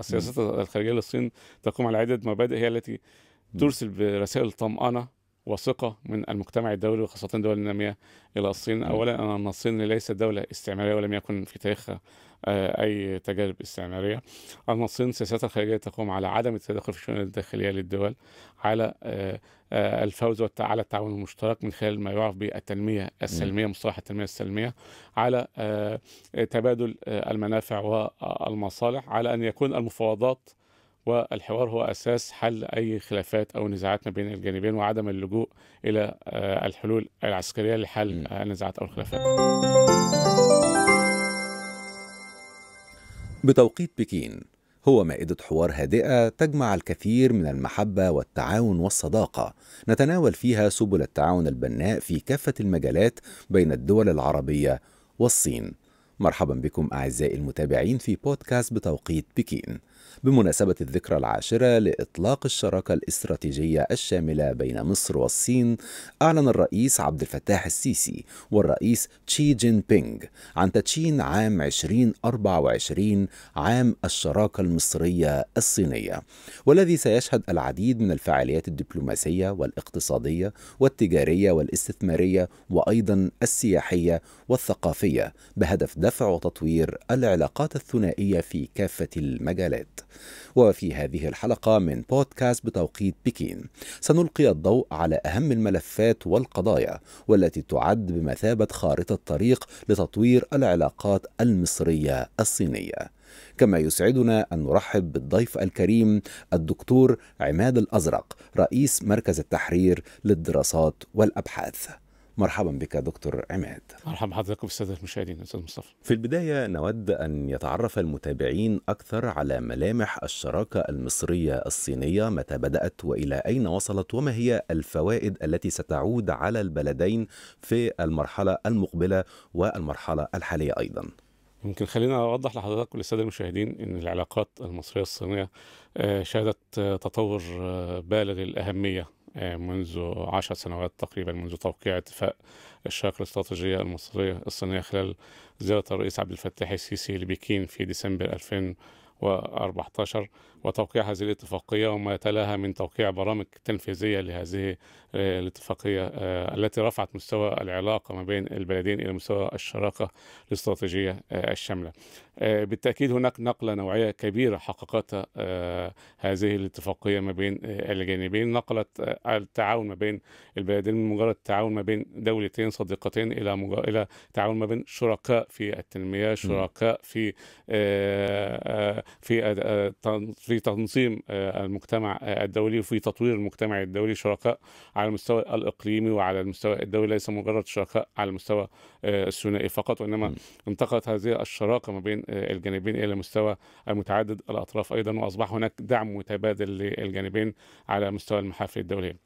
السياسات الخارجيه للصين تقوم على عده مبادئ هي التي ترسل برسائل طمأنة وثقة من المجتمع الدولي وخاصة دول النامية إلى الصين أولا أن الصين ليست دولة استعمارية ولم يكن في تاريخها آه، أي تجارب استعمارية أن الصين سياستها الخارجية تقوم على عدم التدخل في الشؤون الداخلية للدول على آه، آه، الفوز على التعاون المشترك من خلال ما يعرف بالتنمية السلمية مصطلح التنمية السلمية على تبادل المنافع والمصالح على أن يكون المفاوضات والحوار هو اساس حل اي خلافات او نزاعات ما بين الجانبين وعدم اللجوء الى آه، الحلول العسكريه لحل النزاعات او الخلافات. بتوقيت بكين هو مائدة حوار هادئة تجمع الكثير من المحبة والتعاون والصداقة، نتناول فيها سبل التعاون البناء في كافة المجالات بين الدول العربية والصين. مرحبا بكم أعزائي المتابعين في بودكاست بتوقيت بكين. بمناسبة الذكرى العاشرة لإطلاق الشراكة الاستراتيجية الشاملة بين مصر والصين أعلن الرئيس عبد الفتاح السيسي والرئيس تشي جين بينغ عن تدشين عام 2024 عام الشراكة المصرية الصينية والذي سيشهد العديد من الفعاليات الدبلوماسية والاقتصادية والتجارية والاستثمارية وأيضا السياحية والثقافية بهدف دفع وتطوير العلاقات الثنائية في كافة المجالات وفي هذه الحلقة من بودكاست بتوقيت بكين سنلقي الضوء على أهم الملفات والقضايا والتي تعد بمثابة خارطة طريق لتطوير العلاقات المصرية الصينية كما يسعدنا أن نرحب بالضيف الكريم الدكتور عماد الأزرق رئيس مركز التحرير للدراسات والأبحاث مرحبا بك دكتور عماد مرحبا حضرتك بالسادة المشاهدين أستاذ مصطفى في البداية نود أن يتعرف المتابعين أكثر على ملامح الشراكة المصرية الصينية متى بدأت وإلى أين وصلت وما هي الفوائد التي ستعود على البلدين في المرحلة المقبلة والمرحلة الحالية أيضا يمكن خلينا اوضح لحضرتك وللساده المشاهدين ان العلاقات المصريه الصينيه آه، شهدت آه، تطور آه، بالغ الاهميه آه، منذ عشر سنوات تقريبا منذ توقيع اتفاق الشراكة الاستراتيجية المصرية الصينية خلال زيارة الرئيس عبد الفتاح السيسي لبكين في ديسمبر 2000 2014 وتوقيع هذه الاتفاقية وما تلاها من توقيع برامج تنفيذية لهذه آه، الاتفاقية آه، التي رفعت مستوى العلاقة ما بين البلدين إلى مستوى الشراكة الاستراتيجية آه، الشاملة بالتأكيد هناك نقلة نوعية كبيرة حققتها هذه الاتفاقية ما بين الجانبين نقلت التعاون ما بين البلدين من مجرد التعاون ما بين دولتين صديقتين إلى إلى تعاون ما بين شركاء في التنمية شركاء في في آه، في تنظيم آه، المجتمع آه، الدولي وفي تطوير المجتمع الدولي شركاء على المستوى الاقليمي وعلى المستوى الدولي ليس مجرد شركاء على المستوى الثنائي فقط وانما انتقلت هذه الشراكه ما بين الجانبين الى مستوى متعدد الاطراف ايضا واصبح هناك دعم متبادل للجانبين على مستوى المحافل الدوليه.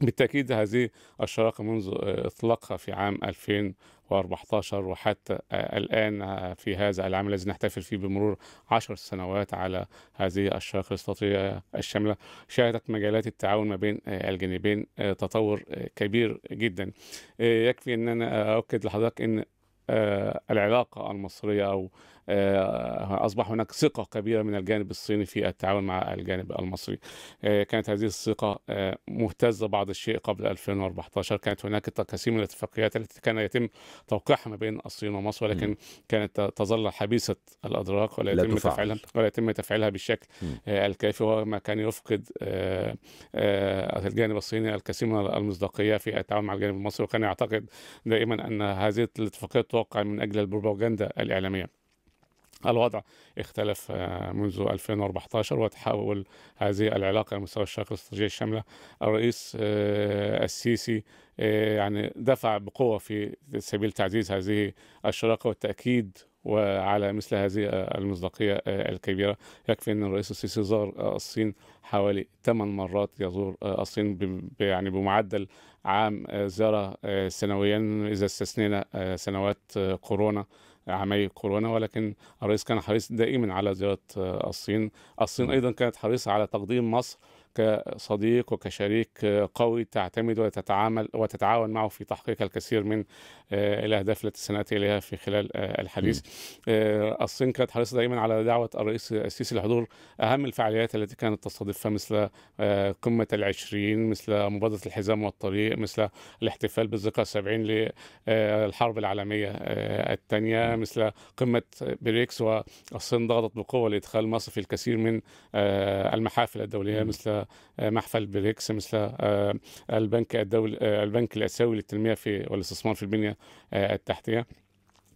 بالتأكيد هذه الشراكة منذ إطلاقها في عام 2000 و14 وحتى الآن في هذا العام الذي نحتفل فيه بمرور عشر سنوات على هذه الشراكة الاستراتيجية الشاملة شهدت مجالات التعاون ما بين الجانبين تطور كبير جدا يكفي أن أنا أؤكد لحضرتك أن آه، العلاقة المصرية أو آه، اصبح هناك ثقه كبيره من الجانب الصيني في التعاون مع الجانب المصري آه، كانت هذه الثقه آه، مهتزه بعض الشيء قبل 2014 كانت هناك تقاسيم من الاتفاقيات التي كان يتم توقيعها ما بين الصين ومصر ولكن كانت تظل حبيسه الادراك ولا يتم تفعيلها ولا يتم تفعيلها بالشكل الكافي وهو ما كان يفقد الجانب الصيني الكثير من المصداقيه في التعاون مع الجانب المصري وكان يعتقد دائما ان هذه الاتفاقيات توقع من اجل البروباغندا الاعلاميه الوضع اختلف آه، منذ 2014 وتحول هذه العلاقة إلى مستوى الشرق الاستراتيجية الشاملة الرئيس آه، السيسي آه، يعني دفع بقوة في سبيل تعزيز هذه الشراكة والتأكيد وعلى مثل هذه المصداقية الكبيرة يكفي أن الرئيس السيسي زار الصين حوالي 8 مرات يزور الصين يعني بمعدل عام زيارة سنويا إذا استثنينا سنوات كورونا عملية كورونا ولكن الرئيس كان حريص دائما على زيارة الصين الصين نعم. أيضا كانت حريصة على تقديم مصر كصديق وكشريك قوي تعتمد وتتعامل وتتعاون معه في تحقيق الكثير من آه، الاهداف التي سناتي اليها في خلال آه، الحديث. آه، الصين كانت حريصه دائما على دعوه الرئيس السيسي لحضور اهم الفعاليات التي كانت تستضيفها مثل قمه العشرين مثل مبادره الحزام والطريق مثل الاحتفال بالذكرى السبعين للحرب العالميه الثانيه مثل قمه بريكس والصين ضغطت بقوه لادخال مصر في الكثير من المحافل الدوليه مثل آه، محفل بريكس مثل آه، البنك الدولي آه، البنك الاسيوي للتنميه في والاستثمار في البنيه التحتيه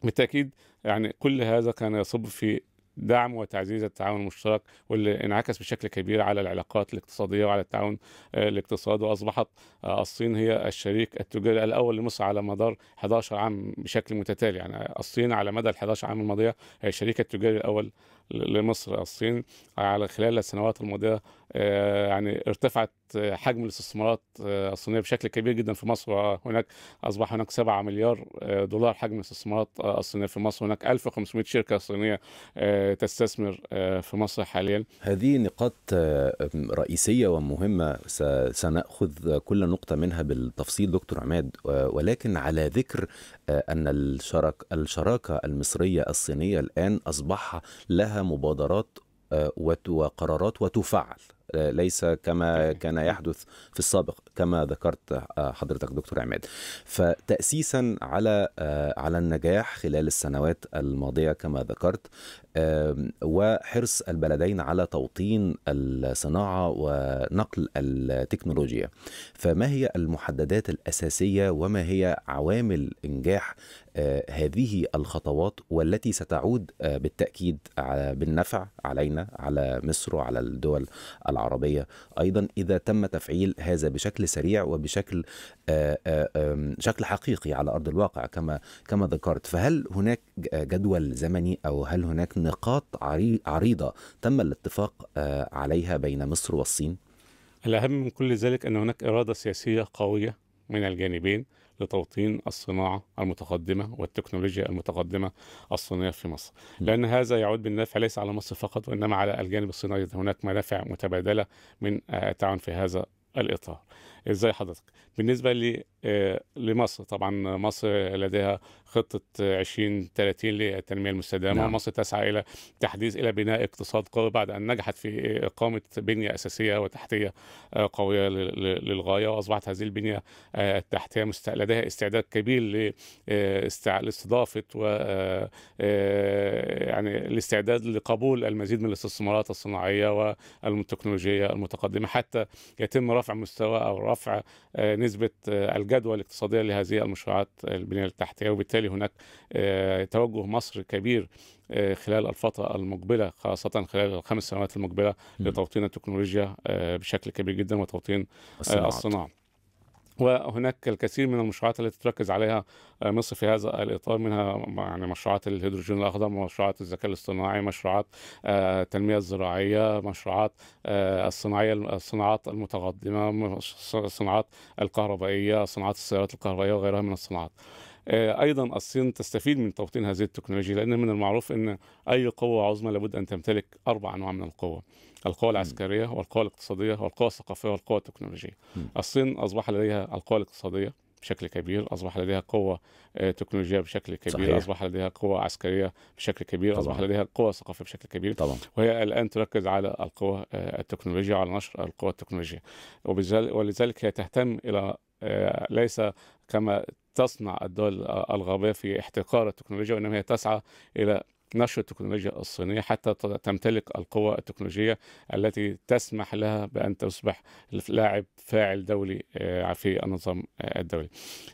بالتاكيد يعني كل هذا كان يصب في دعم وتعزيز التعاون المشترك واللي انعكس بشكل كبير على العلاقات الاقتصادية وعلى التعاون الاقتصادي وأصبحت الصين هي الشريك التجاري الأول لمصر على مدار 11 عام بشكل متتالي يعني الصين على مدى ال 11 عام الماضية هي الشريك التجاري الأول لمصر الصين على خلال السنوات الماضية آه، يعني ارتفعت حجم الاستثمارات آه، الصينيه بشكل كبير جدا في مصر آه، هناك اصبح هناك 7 مليار دولار حجم الاستثمارات الصينيه في مصر هناك 1500 شركه صينيه تستثمر في مصر حاليا هذه نقاط رئيسيه ومهمه سناخذ كل نقطه منها بالتفصيل دكتور عماد ولكن على ذكر ان الشرك الشراكه المصريه الصينيه الان اصبح لها مبادرات وقرارات وتفعل ليس كما كان يحدث في السابق كما ذكرت آه، حضرتك دكتور عماد فتأسيسا على آه، على النجاح خلال السنوات الماضية كما ذكرت وحرص البلدين على توطين الصناعة ونقل التكنولوجيا فما هي المحددات الأساسية وما هي عوامل إنجاح هذه الخطوات والتي ستعود آه، بالتاكيد على بالنفع علينا على مصر وعلى الدول العربيه ايضا اذا تم تفعيل هذا بشكل سريع وبشكل آه، آه، شكل حقيقي على ارض الواقع كما كما ذكرت فهل هناك جدول زمني او هل هناك نقاط عريضه تم الاتفاق عليها بين مصر والصين؟ الأهم من كل ذلك أن هناك إرادة سياسية قوية من الجانبين لتوطين الصناعه المتقدمه والتكنولوجيا المتقدمه الصينيه في مصر لان هذا يعود بالنفع ليس على مصر فقط وانما على الجانب الصيني هناك منافع متبادله من آه، التعاون في هذا الاطار ازاي حضرتك بالنسبه لمصر طبعا مصر لديها خطة 2030 للتنمية المستدامة نعم. مصر تسعى إلى تحديث إلى بناء اقتصاد قوي بعد أن نجحت في إقامة بنية أساسية وتحتية قوية للغاية وأصبحت هذه البنية آه، التحتية لديها استعداد كبير آه، لاستضافة و آه، يعني الاستعداد لقبول المزيد من الاستثمارات الصناعية والتكنولوجية المتقدمة حتى يتم رفع مستوى أو رفع نسبة الجذب الجدوى الاقتصاديه لهذه المشروعات البنيه التحتيه وبالتالي هناك آه، توجه مصر كبير آه، خلال الفترة المقبلة خاصة خلال الخمس سنوات المقبلة لتوطين التكنولوجيا آه، بشكل كبير جدا وتوطين الصناعة. وهناك الكثير من المشروعات التي تركز عليها مصر آه، في هذا الاطار منها يعني مشروعات الهيدروجين الاخضر، مشروعات الذكاء الاصطناعي، مشروعات آه، التنميه الزراعيه، مشروعات آه، الصناعيه الصناعات المتقدمه، الصناعات الكهربائيه، صناعات السيارات الكهربائيه وغيرها من الصناعات. آه، ايضا الصين تستفيد من توطين هذه التكنولوجيا لان من المعروف ان اي قوه عظمى لابد ان تمتلك اربع انواع من القوه القوه العسكريه والقوه الاقتصاديه والقوه الثقافيه والقوه التكنولوجيه الصين اصبح لديها القوه الاقتصاديه بشكل كبير اصبح لديها قوه آه، تكنولوجيه بشكل كبير صحيح. اصبح لديها قوه عسكريه بشكل كبير طبعا. اصبح لديها قوه ثقافيه بشكل كبير طبعا. وهي الان تركز على القوه آه، التكنولوجيه على نشر القوه التكنولوجيه ولذلك هي تهتم الى ليس كما تصنع الدول الغربية في احتقار التكنولوجيا وإنما هي تسعى إلى نشر التكنولوجيا الصينية حتى تمتلك القوة التكنولوجية التي تسمح لها بأن تصبح لاعب فاعل دولي آه، في النظام آه، الدولي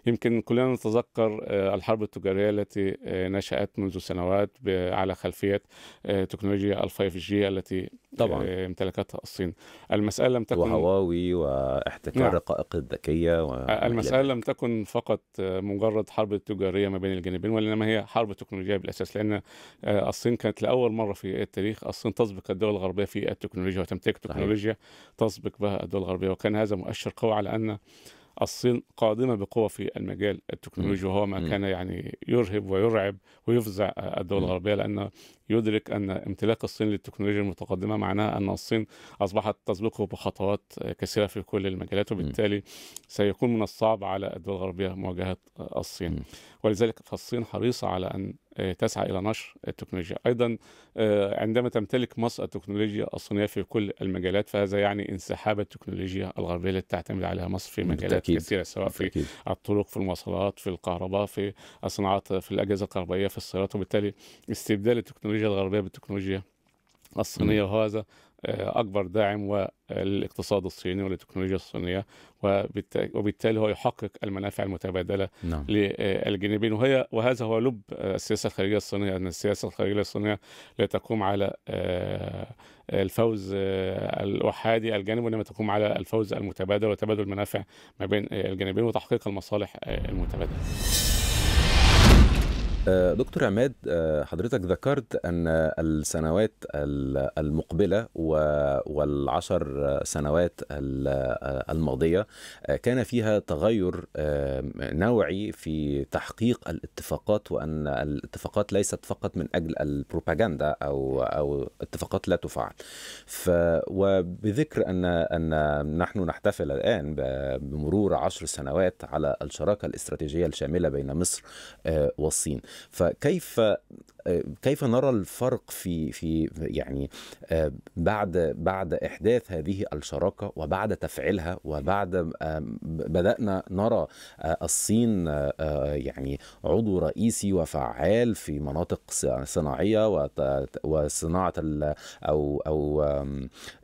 يمكن كلنا نتذكر آه، الحرب التجارية التي نشأت منذ سنوات على خلفية تكنولوجيا الفايف جي التي طبعا امتلكتها الصين المسألة لم تكن وهواوي واحتكار نعم. الرقائق الذكية و... المسألة لم تكن فقط مجرد حرب تجارية ما بين الجانبين وإنما هي حرب تكنولوجية بالأساس لأن آه، الصين كانت لاول مره في التاريخ الصين تسبق الدول الغربيه في التكنولوجيا وتمتلك تكنولوجيا تسبق بها الدول الغربيه وكان هذا مؤشر قوي على ان الصين قادمة بقوة في المجال التكنولوجي وهو ما كان يعني يرهب ويرعب ويفزع آه، الدول الغربية لأنه يدرك أن امتلاك الصين للتكنولوجيا المتقدمة معناه أن الصين أصبحت تسبقه بخطوات آه، كثيرة في كل المجالات وبالتالي سيكون من الصعب على الدول الغربية مواجهة الصين ولذلك فالصين حريصة على أن آه، تسعى إلى نشر التكنولوجيا أيضا آه، عندما تمتلك مصر التكنولوجيا الصينية في كل المجالات فهذا يعني انسحاب التكنولوجيا الغربية التي تعتمد عليها مصر في مجالات بالتأكيد. كثيرة سواء بالتأكيد. في الطرق في المواصلات في الكهرباء في الصناعات في الأجهزة الكهربائية في السيارات وبالتالي استبدال التكنولوجيا الغربية بالتكنولوجيا الصينيه وهذا آه، اكبر داعم للاقتصاد الصيني وللتكنولوجيا الصينيه وبالتالي هو يحقق المنافع المتبادله نعم. للجانبين وهي وهذا هو لب السياسه الخارجيه الصينيه ان السياسه الخارجيه الصينيه لا تقوم على آه، الفوز آه، الوحادي الجانب وانما تقوم على الفوز المتبادل وتبادل المنافع ما بين الجانبين وتحقيق المصالح المتبادله آه، دكتور عماد آه، حضرتك ذكرت ان السنوات المقبله والعشر سنوات الماضيه آه، كان فيها تغير نوعي في تحقيق الاتفاقات وان الاتفاقات ليست فقط من اجل البروباغندا او او اتفاقات لا تفعل ف وبذكر ان ان نحن نحتفل الان بمرور عشر سنوات على الشراكه الاستراتيجيه الشامله بين مصر والصين فكيف كيف نرى الفرق في في يعني آه، بعد بعد احداث هذه الشراكه وبعد تفعيلها وبعد بدانا نرى آه، الصين آه، يعني عضو رئيسي وفعال في مناطق صناعيه وصناعه او او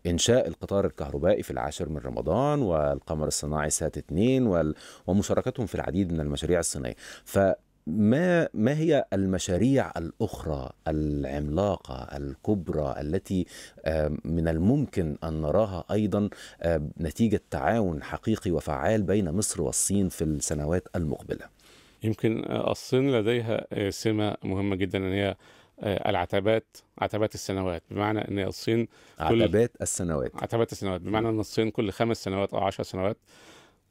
انشاء القطار الكهربائي في العاشر من رمضان والقمر الصناعي سات 2 ومشاركتهم في العديد من المشاريع الصينيه ف ما ما هي المشاريع الاخرى العملاقه الكبرى التي آه، من الممكن ان نراها ايضا آه، نتيجه تعاون حقيقي وفعال بين مصر والصين في السنوات المقبله يمكن آه، الصين لديها سمه مهمه جدا ان هي العتبات عتبات السنوات بمعنى ان الصين كل عتبات السنوات عتبات السنوات بمعنى ان الصين كل خمس سنوات او عشر سنوات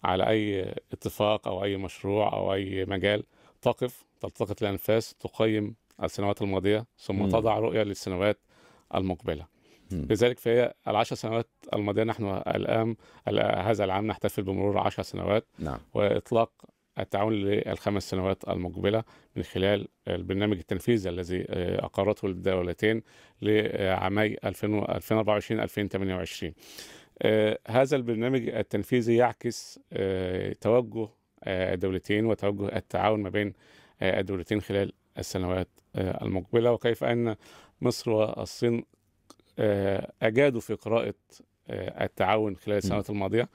على اي اتفاق او اي مشروع او اي مجال تقف تلتقط الأنفاس تقيم السنوات الماضية ثم م. تضع رؤية للسنوات المقبلة م. لذلك فهي العشر سنوات الماضية نحن الآن هذا العام نحتفل بمرور عشر سنوات نعم. وإطلاق التعاون للخمس سنوات المقبلة من خلال البرنامج التنفيذي الذي آه، أقرته الدولتين لعامي 2024-2028 آه، هذا البرنامج التنفيذي يعكس آه، توجه الدولتين آه، وتوجه التعاون ما بين آه، الدولتين خلال السنوات آه، المقبلة وكيف أن مصر والصين أجادوا في قراءة التعاون خلال السنوات الماضية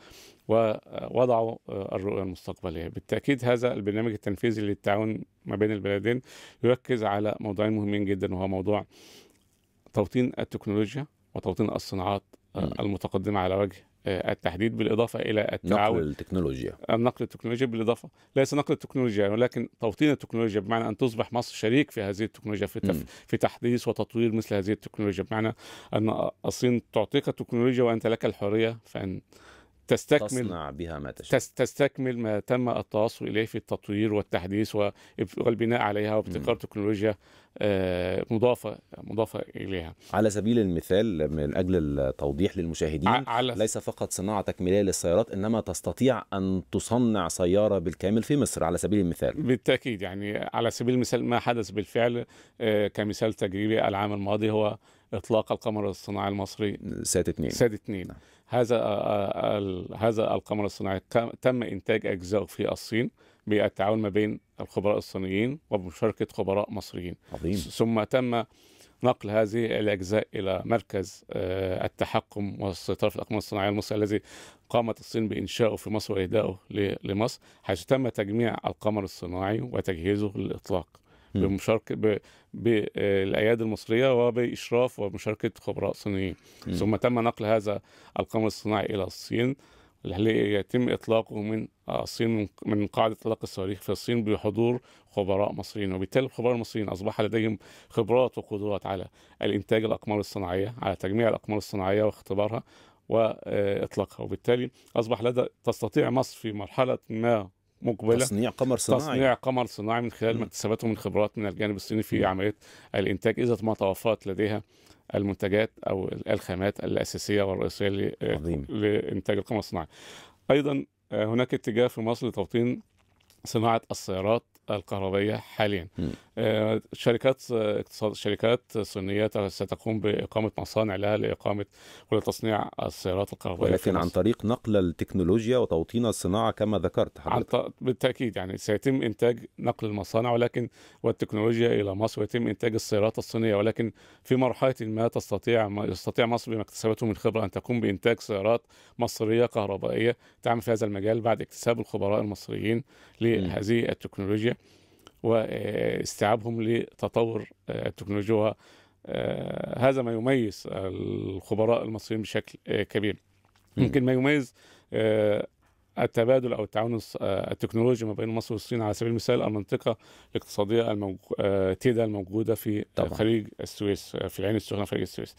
ووضعوا الرؤية المستقبلية بالتأكيد هذا البرنامج التنفيذي للتعاون ما بين البلدين يركز على موضوعين مهمين جدا وهو موضوع توطين التكنولوجيا وتوطين الصناعات المتقدمة على وجه آه، التحديد بالاضافه الى التعاون آه، نقل التكنولوجيا النقل التكنولوجيا بالاضافه ليس نقل التكنولوجيا ولكن توطين التكنولوجيا بمعنى ان تصبح مصر شريك في هذه التكنولوجيا في في تحديث وتطوير مثل هذه التكنولوجيا بمعنى ان الصين تعطيك التكنولوجيا وانت لك الحريه فان تستكمل تصنع بها ما تشاء تستكمل ما تم التوصل اليه في التطوير والتحديث والبناء عليها وابتكار تكنولوجيا آه، مضافه مضافه اليها على سبيل المثال من اجل التوضيح للمشاهدين على ليس فقط صناعه تكميليه للسيارات انما تستطيع ان تصنع سياره بالكامل في مصر على سبيل المثال بالتاكيد يعني على سبيل المثال ما حدث بالفعل آه، كمثال تجريبي العام الماضي هو اطلاق القمر الصناعي المصري سات 2 سات 2 نعم. هذا آه، آه، هذا القمر الصناعي تم انتاج اجزاء في الصين بالتعاون ما بين الخبراء الصينيين وبمشاركه خبراء مصريين عظيم. ثم تم نقل هذه الاجزاء الى مركز آه، التحكم والسيطره في الاقمار الصناعيه المصري الذي قامت الصين بانشائه في مصر واهدائه لمصر حيث تم تجميع القمر الصناعي وتجهيزه للاطلاق بمشاركه بالايادي المصريه وباشراف ومشاركه خبراء صينيين ثم تم نقل هذا القمر الصناعي الى الصين يتم اطلاقه من آه، الصين من قاعده اطلاق الصواريخ في الصين بحضور خبراء مصريين وبالتالي الخبراء المصريين اصبح لديهم خبرات وقدرات على الانتاج الاقمار الصناعيه على تجميع الاقمار الصناعيه واختبارها واطلاقها وبالتالي اصبح لدى تستطيع مصر في مرحله ما مقبله تصنيع قمر صناعي تصنيع قمر صناعي من خلال اكتسبته من خبرات من الجانب الصيني في عمليه الانتاج اذا ما توفرت لديها المنتجات او الخامات الاساسيه والرئيسيه عظيم. لانتاج القمر الصناعي. ايضا آه، هناك اتجاه في مصر لتوطين صناعه السيارات الكهربائيه حاليا م. آه، شركات آه، اقتصاد شركات صينيات ستقوم باقامه مصانع لها لاقامه ولتصنيع السيارات الكهربائيه ولكن عن طريق نقل التكنولوجيا وتوطين الصناعه كما ذكرت حضرتك عن ط... بالتاكيد يعني سيتم انتاج نقل المصانع ولكن والتكنولوجيا الى مصر ويتم انتاج السيارات الصينيه ولكن في مرحله ما تستطيع ما يستطيع مصر بما اكتسبته من خبره ان تقوم بانتاج سيارات مصريه كهربائيه تعمل في هذا المجال بعد اكتساب الخبراء المصريين لهذه التكنولوجيا واستيعابهم لتطور التكنولوجيا آه، آه، هذا ما يميز الخبراء المصريين بشكل آه، كبير ممكن ما يميز التبادل او التعاون التكنولوجي ما بين مصر والصين على سبيل المثال المنطقه الاقتصاديه الموج... تيدا الموجوده في طبعا. خليج السويس في العين السخنه خليج السويس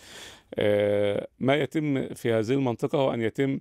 ما يتم في هذه المنطقه هو ان يتم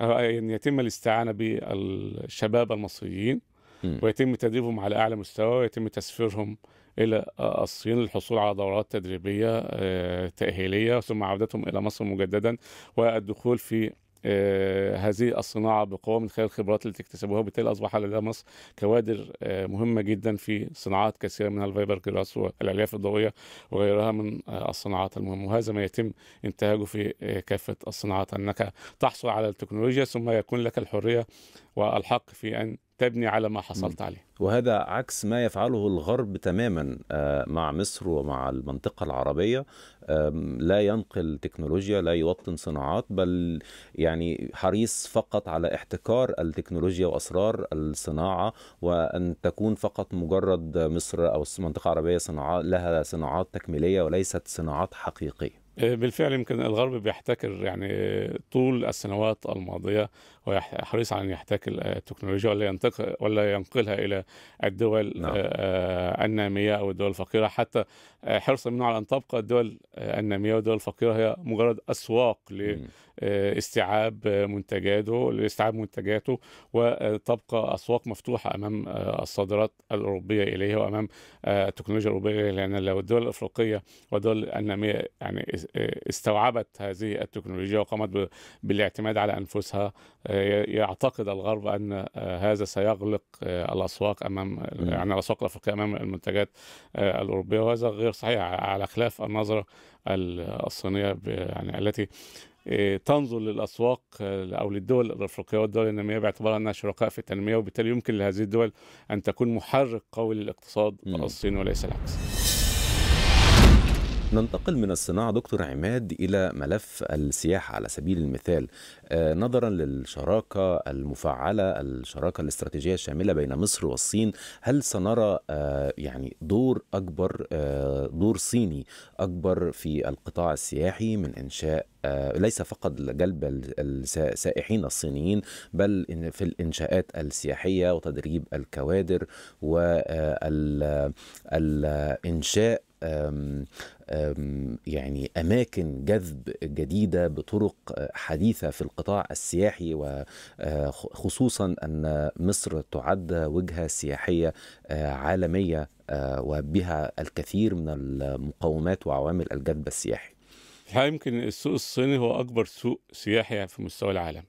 ان يتم الاستعانه بالشباب المصريين ويتم تدريبهم على اعلى مستوى ويتم تسفيرهم الى الصين للحصول على دورات تدريبيه آه، تاهيليه ثم عودتهم الى مصر مجددا والدخول في آه، هذه الصناعة بقوة من خلال الخبرات التي اكتسبوها وبالتالي أصبح لدى مصر كوادر آه، مهمة جدا في صناعات كثيرة من الفايبر جلاس والألياف الضوئية وغيرها من الصناعات المهمة وهذا ما يتم إنتاجه في كافة الصناعات أنك تحصل على التكنولوجيا ثم يكون لك الحرية والحق في أن تبني على ما حصلت عليه وهذا عكس ما يفعله الغرب تماما آه، مع مصر ومع المنطقة العربية لا ينقل تكنولوجيا لا يوطن صناعات بل يعني حريص فقط على احتكار التكنولوجيا وأسرار الصناعة وأن تكون فقط مجرد مصر أو المنطقة العربية صناعات لها صناعات تكميلية وليست صناعات حقيقية آه، بالفعل يمكن الغرب بيحتكر يعني طول السنوات الماضية وحريص على ان يحتك التكنولوجيا ولا ينتقل ولا ينقلها الى الدول نعم. آه، الناميه او الدول الفقيره حتى آه، حرصا منه على ان تبقى الدول آه، الناميه والدول الفقيره هي مجرد اسواق لاستيعاب منتجاته لاستيعاب منتجاته وتبقى اسواق مفتوحه امام الصادرات الاوروبيه اليها وامام التكنولوجيا الاوروبيه اليها لان لو الدول الافريقيه والدول الناميه يعني استوعبت هذه التكنولوجيا وقامت بالاعتماد على انفسها آه، يعتقد الغرب ان آه، هذا سيغلق آه، الاسواق امام نعم. يعني الاسواق الافريقيه امام المنتجات الاوروبيه وهذا غير صحيح على خلاف النظره الصينيه يعني التي تنظر للاسواق او للدول الافريقيه والدول الناميه باعتبارها انها شركاء في التنميه وبالتالي يمكن لهذه الدول ان تكون محرك قوي للاقتصاد نعم. الصيني وليس العكس. ننتقل من الصناعة دكتور عماد إلى ملف السياحة على سبيل المثال آه، نظرا للشراكة المفعلة الشراكة الاستراتيجية الشاملة بين مصر والصين هل سنرى آه، يعني دور أكبر آه، دور صيني أكبر في القطاع السياحي من إنشاء ليس فقط لجلب السائحين الصينيين بل في الانشاءات السياحيه وتدريب الكوادر والانشاء آم آم يعني اماكن جذب جديده بطرق آه، حديثه في القطاع السياحي وخصوصا آه، ان مصر تعد وجهه سياحيه آه، عالميه وبها الكثير من المقومات وعوامل الجذب السياحي. الحقيقه يمكن السوق الصيني هو اكبر سوق سياحي في مستوى العالم.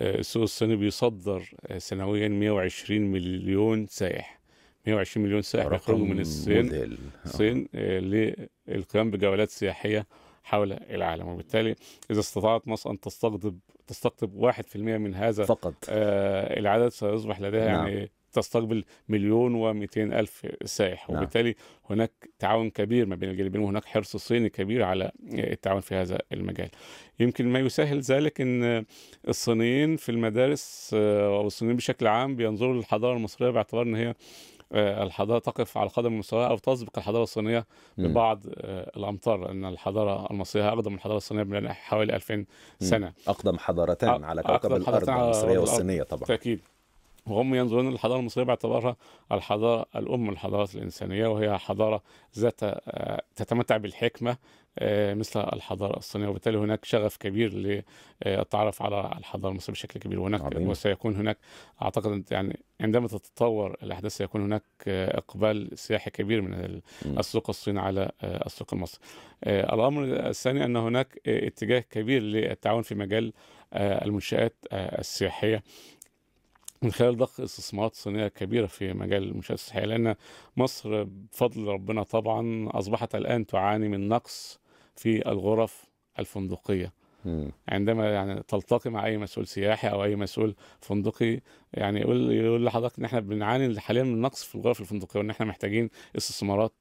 السوق الصيني بيصدر سنويا 120 مليون سائح. 120 مليون سائح بيخرجوا من الصين الصين آه. آه، للقيام بجولات سياحيه حول العالم وبالتالي اذا استطاعت مصر ان تستقطب تستقطب 1% من هذا فقط آه العدد سيصبح لديها نعم. يعني تستقبل مليون و ألف سائح نعم. وبالتالي هناك تعاون كبير ما بين الجانبين وهناك حرص صيني كبير على التعاون في هذا المجال يمكن ما يسهل ذلك ان الصينيين في المدارس او آه، الصينيين بشكل عام بينظروا للحضاره المصريه باعتبار ان هي آه، الحضاره تقف على قدم مستواها او تسبق الحضاره الصينيه ببعض آه، الامطار لان الحضاره المصريه اقدم من الحضاره الصينيه بحوالي 2000 سنه اقدم حضارتان على كوكب الارض المصريه والصينيه طبعا بالتاكيد وهم ينظرون للحضارة المصرية باعتبارها الحضارة الأم الحضارات الإنسانية وهي حضارة ذات آه، تتمتع بالحكمة آه، مثل الحضارة الصينية وبالتالي هناك شغف كبير للتعرف على الحضارة المصرية بشكل كبير وهناك وسيكون هناك أعتقد يعني عندما تتطور الأحداث سيكون هناك آه، إقبال سياحي كبير من السوق الصيني على السوق المصري الأمر الثاني أن هناك اتجاه كبير للتعاون في مجال المنشآت السياحية من خلال ضخ استثمارات صينيه كبيره في مجال المنشات الصحيه لان مصر بفضل ربنا طبعا اصبحت الان تعاني من نقص في الغرف الفندقيه عندما يعني تلتقي مع اي مسؤول سياحي او اي مسؤول فندقي يعني يقول يقول لحضرتك ان احنا بنعاني حاليا من نقص في الغرف الفندقيه وان احنا محتاجين استثمارات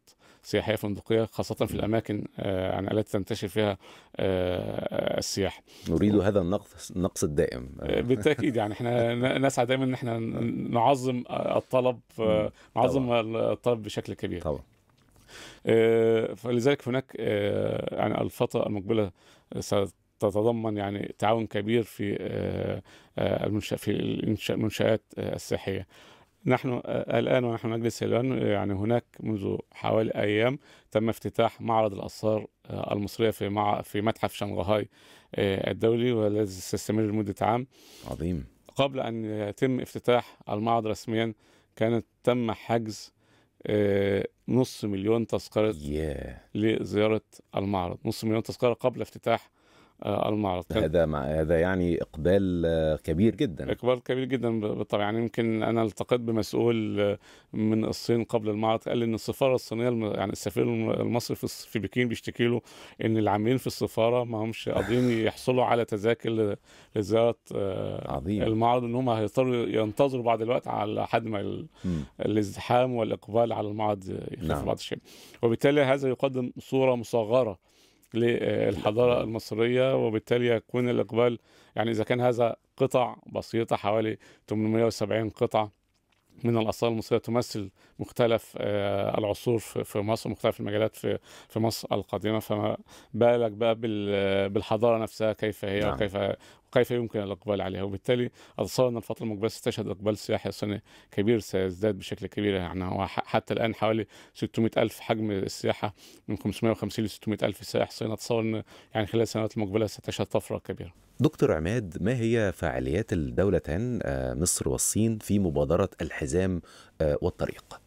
سياحيه فندقيه خاصه في الاماكن يعني آه، التي تنتشر فيها آه، السياحه. نريد و... هذا النقص النقص الدائم. آه، بالتاكيد يعني احنا نسعى دائما ان احنا نعظم الطلب نعظم الطلب بشكل كبير. طبعا. فلذلك هناك يعني الفتره المقبله تتضمن يعني تعاون كبير في المنشأ في المنشآت السياحيه. نحن الآن ونحن نجلس الآن يعني هناك منذ حوالي أيام تم افتتاح معرض الآثار آه، المصرية في مع في متحف شنغهاي آه، الدولي والذي سيستمر لمدة عام عظيم قبل أن يتم افتتاح المعرض رسميا كانت تم حجز آه، نص مليون تذكرة yeah. لزيارة المعرض نص مليون تذكرة قبل افتتاح آه، المعرض هذا مع هذا يعني اقبال آه، كبير جدا اقبال كبير جدا بالطبع يعني يمكن انا التقيت بمسؤول آه، من الصين قبل المعرض قال ان السفاره الصينيه يعني السفير المصري في بكين بيشتكي له ان العاملين في السفاره ما همش قادرين يحصلوا على تذاكر لزياره عظيم المعرض ان هم هيضطروا ينتظروا بعد الوقت على حد ما الازدحام والاقبال على المعرض يخف نعم. بعض الشيء وبالتالي هذا يقدم صوره مصغره للحضارة آه، المصرية وبالتالي يكون الإقبال يعني إذا كان هذا قطع بسيطة حوالي 870 قطعة من الأصالة المصرية تمثل مختلف آه، العصور في مصر مختلف المجالات في في مصر القديمة فما بالك بقى بالحضارة نفسها كيف هي نعم. وكيف وكيف يمكن الاقبال عليها وبالتالي اتصور ان الفترة المقبلة ستشهد إقبال سياحي صيني كبير سيزداد بشكل كبير يعني هو حتى الآن حوالي 600 ألف حجم السياحة من 550 ل 600 ألف سائح صيني أتصور أن يعني خلال السنوات المقبلة ستشهد طفرة كبيرة دكتور عماد ما هي فعاليات الدولتين آه، مصر والصين في مبادرة الحزام آه، والطريق؟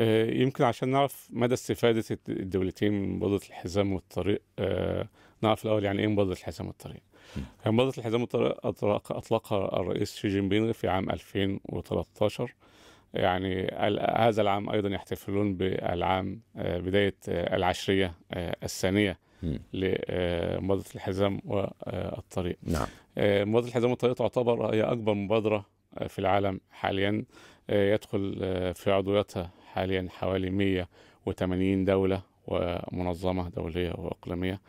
آه، يمكن عشان نعرف مدى استفادة الدولتين من مبادرة الحزام والطريق نعرف الأول يعني إيه مبادرة الحزام والطريق مبادرة الحزام أطلق أطلقها الرئيس شي جين بينغ في عام 2013 يعني هذا العام أيضا يحتفلون بالعام آه، بداية آه، العشرية آه، الثانية لمبادرة الحزام والطريق نعم مبادرة الحزام والطريق تعتبر هي أكبر مبادرة في العالم حاليا يدخل في عضويتها حاليا حوالي 180 دولة ومنظمة دولية وإقليمية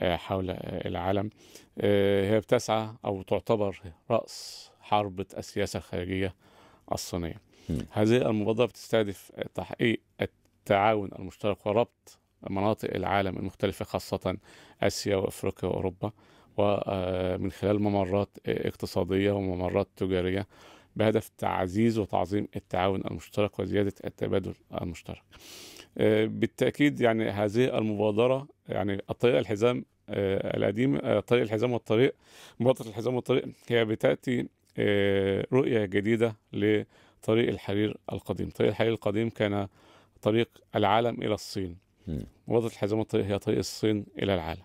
آه، حول آه، العالم آه، هي بتسعى أو تعتبر رأس حربة السياسة الخارجية الصينية هذه المبادرة بتستهدف تحقيق التعاون المشترك وربط مناطق العالم المختلفة خاصة آسيا وأفريقيا وأوروبا ومن خلال ممرات اقتصادية وممرات تجارية بهدف تعزيز وتعظيم التعاون المشترك وزيادة التبادل المشترك آه، بالتاكيد يعني هذه المبادره يعني الطريق الحزام آه، القديم آه، طريق الحزام والطريق مبادره الحزام والطريق هي بتاتي رؤيه جديده لطريق الحرير القديم طريق الحرير القديم كان طريق العالم الى الصين مبادره الحزام والطريق هي طريق الصين الى العالم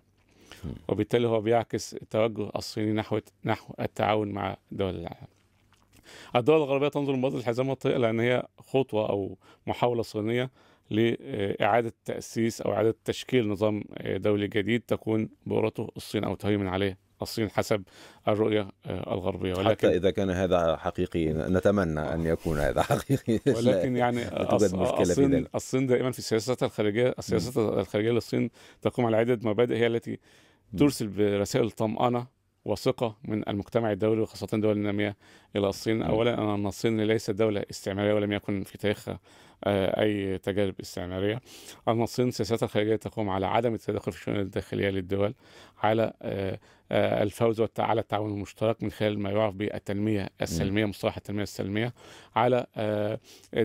وبالتالي هو بيعكس التوجه الصيني نحو نحو التعاون مع دول العالم الدول الغربيه تنظر لمبادره الحزام والطريق لان هي خطوه او محاوله صينيه لإعادة تأسيس أو إعادة تشكيل نظام آه، دولي جديد تكون بؤرته الصين أو تهيمن عليه الصين حسب الرؤية آه، الغربية ولكن حتى إذا كان هذا حقيقي نتمنى أن يكون هذا حقيقي ولكن يعني الصين, الصين دائما في سياستها الخارجية السياسات الخارجية للصين تقوم على عدة مبادئ هي التي ترسل برسائل طمأنة وثقة من المجتمع الدولي وخاصة دول النامية إلى الصين نعم. أولا أن الصين ليست دولة استعمارية ولم يكن في تاريخها آه، أي تجارب استعمارية أن الصين سياستها الخارجية تقوم على عدم التدخل في الشؤون الداخلية للدول على آه، آه، الفوز على التعاون المشترك من خلال ما يعرف بالتنمية السلمية نعم. مصطلح التنمية السلمية على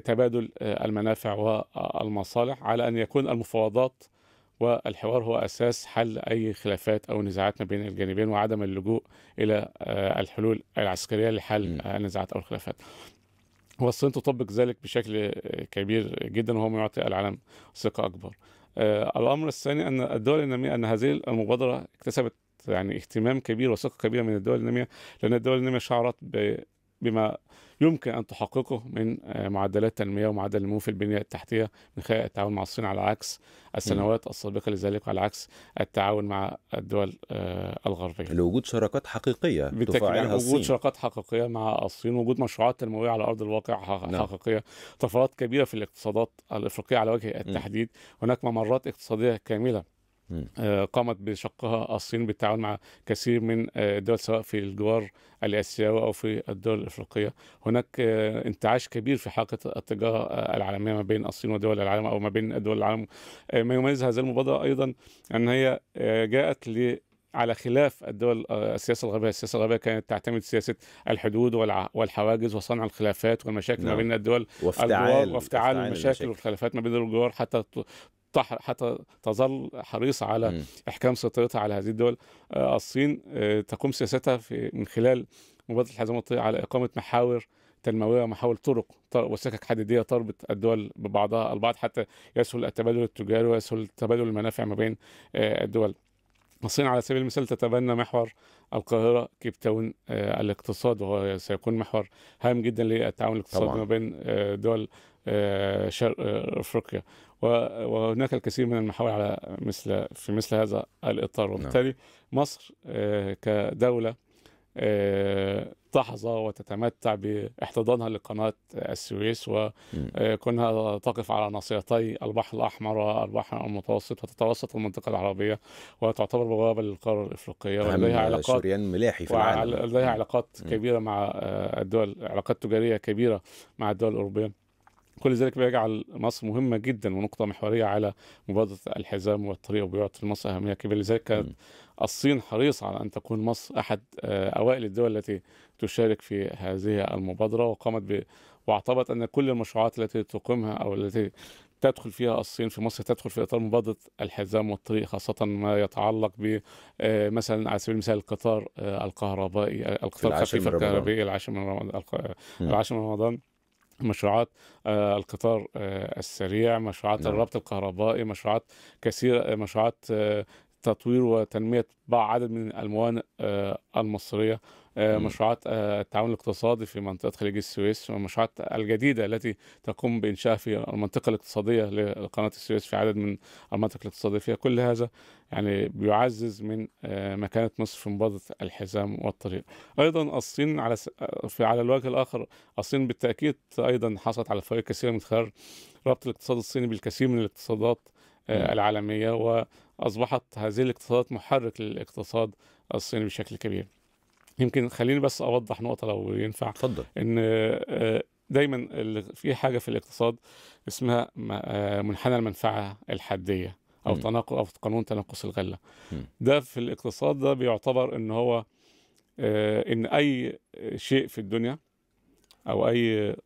تبادل المنافع والمصالح على أن يكون المفاوضات والحوار هو اساس حل اي خلافات او نزاعات ما بين الجانبين وعدم اللجوء الى آه، الحلول العسكريه لحل النزاعات او الخلافات والصين تطبق ذلك بشكل آه، كبير جدا وهو ما يعطي العالم ثقه اكبر آه، الامر الثاني ان الدول الناميه ان هذه المبادره اكتسبت يعني اهتمام كبير وثقه كبيره من الدول الناميه لان الدول الناميه شعرت ب بما يمكن ان تحققه من آه، معدلات تنميه ومعدل النمو في البنيه التحتيه من خلال التعاون مع الصين على عكس السنوات السابقه لذلك وعلى عكس التعاون مع الدول آه، الغربيه. لوجود شراكات حقيقيه تفعلها يعني الصين. وجود شراكات حقيقيه مع الصين، وجود مشروعات تنمويه على ارض الواقع نعم. حقيقيه، طفرات كبيره في الاقتصادات الافريقيه على وجه التحديد، هناك ممرات اقتصاديه كامله آه، قامت بشقها الصين بالتعاون مع كثير من آه، الدول سواء في الجوار الاسيوي او في الدول الافريقيه هناك آه، انتعاش كبير في حلقه التجاره العالميه ما بين الصين ودول العالم او ما بين دول العالم ما يميز هذه المبادره ايضا ان هي جاءت ل على خلاف الدول السياسه الغربيه، السياسه الغربيه كانت تعتمد سياسه الحدود والحواجز وصنع الخلافات والمشاكل نعم. ما بين الدول وافتعال وافتعال المشاكل والخلافات ما بين الجوار حتى حتى تظل حريصة على إحكام سيطرتها على هذه الدول آه، الصين آه، تقوم سياستها في من خلال مبادرة الحزام الطيب على إقامة محاور تنموية ومحاول طرق وسكك حديدية تربط الدول ببعضها البعض حتى يسهل التبادل التجاري ويسهل تبادل المنافع ما بين آه، الدول الصين على سبيل المثال تتبنى محور القاهرة كيب تاون الاقتصاد وهو سيكون محور هام جدا للتعاون الاقتصادي ما بين دول شرق افريقيا وهناك الكثير من المحاور على مثل في مثل هذا الاطار نعم. وبالتالي مصر آه، كدوله آه، تحظى وتتمتع باحتضانها لقناه السويس وكونها آه، تقف على ناصيتي البحر الاحمر والبحر المتوسط وتتوسط المنطقه العربيه وتعتبر بوابه للقاره الافريقيه ولديها علاقات ملاحي في العالم لديها علاقات كبيره مع الدول علاقات تجاريه كبيره مع الدول الاوروبيه كل ذلك بيجعل مصر مهمه جدا ونقطه محوريه على مبادره الحزام والطريق وبيعطي مصر اهميه كبيره لذلك كانت الصين حريصه على ان تكون مصر احد آه، اوائل الدول التي تشارك في هذه المبادره وقامت ب واعتبرت ان كل المشروعات التي تقيمها او التي تدخل فيها الصين في مصر تدخل في اطار مبادره الحزام والطريق خاصه ما يتعلق ب آه، مثلا على سبيل المثال آه، القطار الكهربائي القطار الخفيف الكهربائي العاشر من رمضان العاشر من رمضان مشروعات آه، القطار آه، السريع مشروعات نعم. الربط الكهربائي مشروعات كثيرة مشروعات آه، تطوير وتنمية بعض عدد من الموانئ آه، المصرية آه، مشروعات آه، التعاون الاقتصادي في منطقة خليج السويس والمشروعات الجديدة التي تقوم بإنشائها في المنطقة الاقتصادية لقناة السويس في عدد من المناطق الاقتصادية فيها كل هذا يعني بيعزز من مكانة مصر في مبادرة الحزام والطريق أيضا الصين على في على الوجه الآخر الصين بالتأكيد أيضا حصلت على فوائد كثيرة من خلال ربط الاقتصاد الصيني بالكثير من الاقتصادات العالمية و أصبحت هذه الاقتصادات محرك للاقتصاد الصيني بشكل كبير يمكن خليني بس أوضح نقطة لو ينفع اتفضل إن آه، دايما في حاجة في الاقتصاد اسمها آه، منحنى المنفعة الحدية أو تناقض أو قانون تناقص الغلة ده في الاقتصاد ده بيعتبر إن هو آه، إن أي شيء في الدنيا أو أي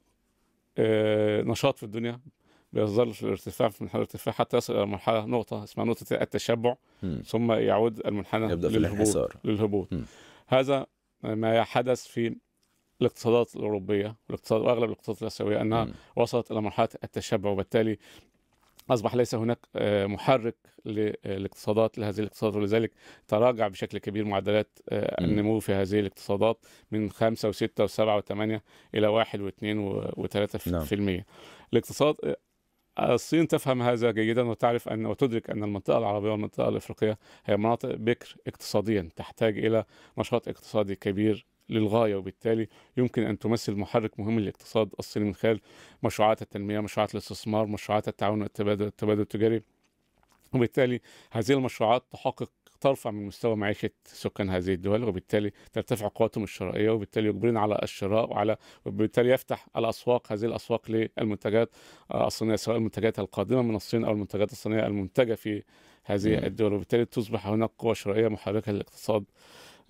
نشاط في الدنيا بيظل في الارتفاع في منحنى الارتفاع حتى يصل الى مرحله نقطه اسمها نقطه التشبع م. ثم يعود المنحنى يبدا في للهبوط هذا ما حدث في الاقتصادات الاوروبيه والاقتصاد واغلب الاقتصادات الاسيويه انها م. وصلت الى مرحله التشبع وبالتالي اصبح ليس هناك آه، محرك للاقتصادات لهذه الاقتصادات ولذلك تراجع بشكل كبير معدلات آه، النمو في هذه الاقتصادات من 5 و6 و7 و8 الى 1 و2 و3% نعم. الاقتصاد آه، الصين تفهم هذا جيدا وتعرف ان وتدرك ان المنطقه العربيه والمنطقه الافريقيه هي مناطق بكر اقتصاديا تحتاج الى نشاط اقتصادي كبير للغايه وبالتالي يمكن ان تمثل محرك مهم للاقتصاد الصيني من خلال مشروعات التنميه، مشروعات الاستثمار، مشروعات التعاون والتبادل التبادل التجاري. وبالتالي هذه المشروعات تحقق ترفع من مستوى معيشة سكان هذه الدول وبالتالي ترتفع قوتهم الشرائية وبالتالي يجبرون على الشراء وعلى وبالتالي يفتح الأسواق هذه الأسواق للمنتجات آه، الصينية سواء المنتجات القادمة من الصين أو المنتجات الصينية المنتجة في هذه الدول وبالتالي تصبح هناك قوة شرائية محركة للاقتصاد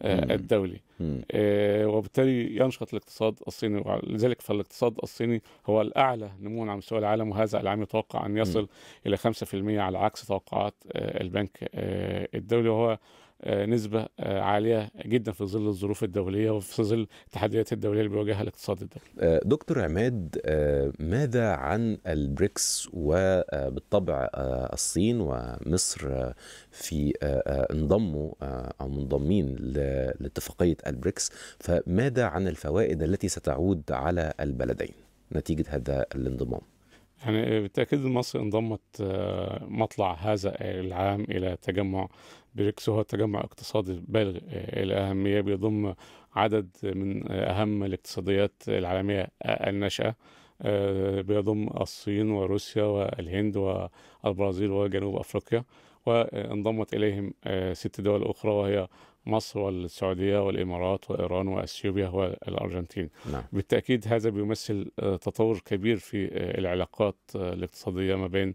آه، الدولي آه، وبالتالي ينشط الاقتصاد الصيني لذلك فالاقتصاد الصيني هو الأعلى نموا على مستوى العالم وهذا العام يتوقع أن يصل م. إلى 5% على عكس توقعات آه، البنك آه، الدولي وهو آه، نسبة آه، عالية جدا في ظل الظروف الدولية وفي ظل التحديات الدولية اللي بيواجهها الاقتصاد الدولي. آه، دكتور عماد ماذا عن البريكس وبالطبع الصين ومصر في انضموا أو منضمين لاتفاقية البريكس فماذا عن الفوائد التي ستعود على البلدين نتيجة هذا الانضمام؟ يعني بالتأكيد مصر انضمت آه، مطلع هذا العام إلى تجمع بريكس وهو تجمع اقتصادي بالغ آه، الأهمية بيضم عدد من آه، أهم الاقتصاديات العالمية الناشئة بيضم الصين وروسيا والهند والبرازيل وجنوب أفريقيا وانضمت إليهم ست دول أخرى وهي مصر والسعودية والإمارات وإيران وأثيوبيا والأرجنتين نعم. بالتأكيد هذا بيمثل آه، تطور كبير في آه، العلاقات آه، الاقتصادية ما بين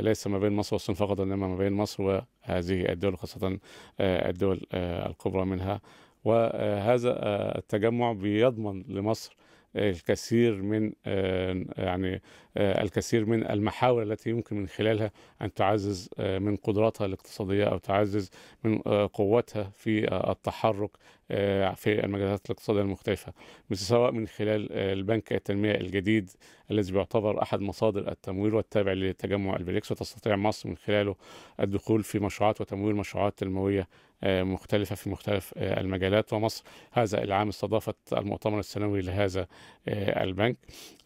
ليس ما بين مصر والصين فقط إنما ما بين مصر وهذه الدول خاصة الدول الكبرى منها وهذا التجمع بيضمن لمصر الكثير من آه، يعني آه، الكثير من المحاور التي يمكن من خلالها ان تعزز آه، من قدراتها الاقتصاديه او تعزز من قوتها في التحرك في المجالات الاقتصاديه المختلفه سواء من خلال البنك التنميه الجديد الذي بيعتبر احد مصادر التمويل والتابع لتجمع البريكس وتستطيع مصر من خلاله الدخول في مشروعات وتمويل مشروعات تنمويه آه، مختلفة في مختلف آه، المجالات ومصر هذا العام استضافت المؤتمر السنوي لهذا آه، البنك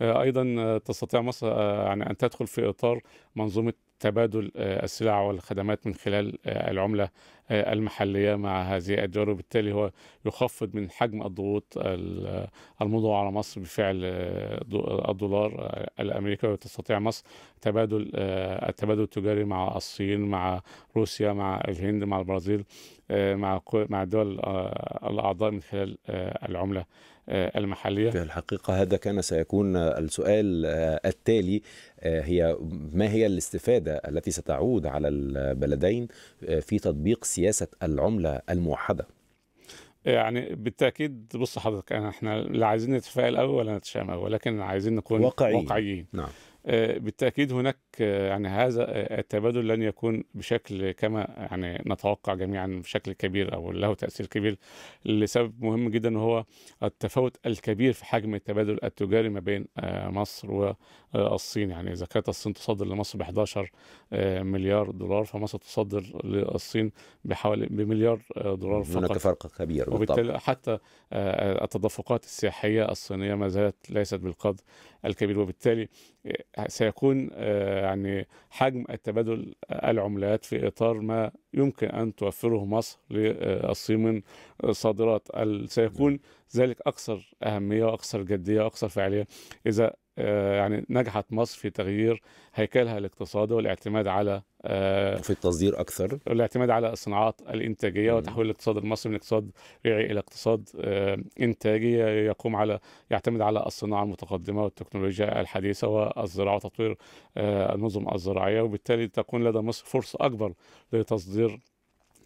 أيضا تستطيع مصر يعني أن تدخل في إطار منظومة تبادل آه، السلع والخدمات من خلال آه، العملة آه، المحلية مع هذه الدول وبالتالي هو يخفض من حجم الضغوط الموضوع على مصر بفعل الدولار الأمريكي وتستطيع مصر تبادل التبادل التجاري مع الصين مع روسيا مع الهند مع البرازيل مع مع الدول الأعضاء من خلال العملة آه، المحلية في الحقيقة هذا كان سيكون السؤال آه، التالي آه، هي ما هي الاستفادة التي ستعود على البلدين في تطبيق سياسة العملة الموحدة يعني بالتاكيد بص حضرتك احنا لا عايزين نتفائل قوي ولا نتشائم قوي ولكن عايزين نكون واقعيين, واقعيين. نعم. آه، بالتاكيد هناك آه، يعني هذا آه، التبادل لن يكون بشكل كما يعني نتوقع جميعا بشكل كبير او له تاثير كبير لسبب مهم جدا وهو التفاوت الكبير في حجم التبادل التجاري ما بين مصر آه، الصين يعني اذا كانت الصين تصدر لمصر ب 11 آه، مليار دولار فمصر تصدر للصين بحوالي بمليار آه، دولار فقط هناك فرق كبير بالطبع وبالتالي حتى التدفقات السياحيه الصينيه ما زالت ليست بالقدر الكبير وبالتالي سيكون يعني حجم التبادل العملات في اطار ما يمكن ان توفره مصر للصين من صادرات سيكون نعم. ذلك اكثر اهميه واكثر جديه واكثر فعاليه اذا آه، يعني نجحت مصر في تغيير هيكلها الاقتصادي والاعتماد على آه، وفي التصدير اكثر الاعتماد على الصناعات الانتاجيه وتحويل الاقتصاد المصري من اقتصاد ريعي الى اقتصاد آه، انتاجي يقوم على يعتمد على الصناعه المتقدمه والتكنولوجيا الحديثه والزراعه وتطوير النظم الزراعيه وبالتالي تكون لدى مصر فرصه اكبر لتصدير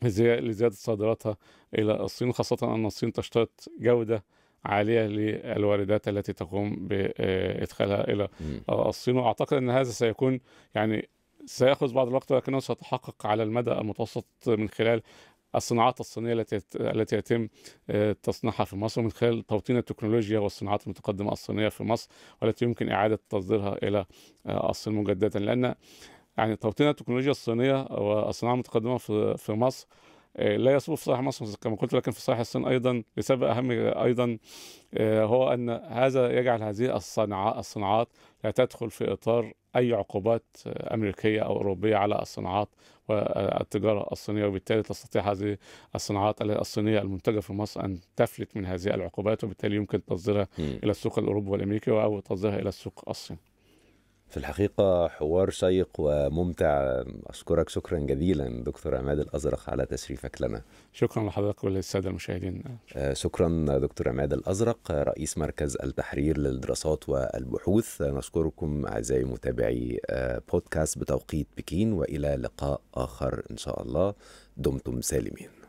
لزياده صادراتها الى الصين خاصه ان الصين تشترط جوده عاليه للواردات التي تقوم بادخالها الى الصين واعتقد ان هذا سيكون يعني سياخذ بعض الوقت ولكنه سيتحقق على المدى المتوسط من خلال الصناعات الصينيه التي التي يتم آه، تصنيعها في مصر من خلال توطين التكنولوجيا والصناعات المتقدمه الصينيه في مصر والتي يمكن اعاده تصديرها الى آه، الصين مجددا لان يعني توطين التكنولوجيا الصينيه والصناعه المتقدمه في مصر آه، لا يصب في صحيح مصر كما قلت لكن في صحيح الصين ايضا لسبب اهم ايضا آه، هو ان هذا يجعل هذه الصناعات لا تدخل في اطار اي عقوبات آه، امريكيه او اوروبيه على الصناعات والتجاره الصينيه وبالتالي تستطيع هذه الصناعات الصينيه المنتجه في مصر ان تفلت من هذه العقوبات وبالتالي يمكن تصديرها الى السوق الاوروبي والامريكي او تصديرها الى السوق الصيني في الحقيقة حوار شيق وممتع أشكرك شكرا جزيلا دكتور عماد الأزرق على تشريفك لنا شكرا لحضرتك وللسادة المشاهدين آه، شكرا دكتور عماد الأزرق رئيس مركز التحرير للدراسات والبحوث نشكركم أعزائي متابعي آه، بودكاست بتوقيت بكين وإلى لقاء آخر إن شاء الله دمتم سالمين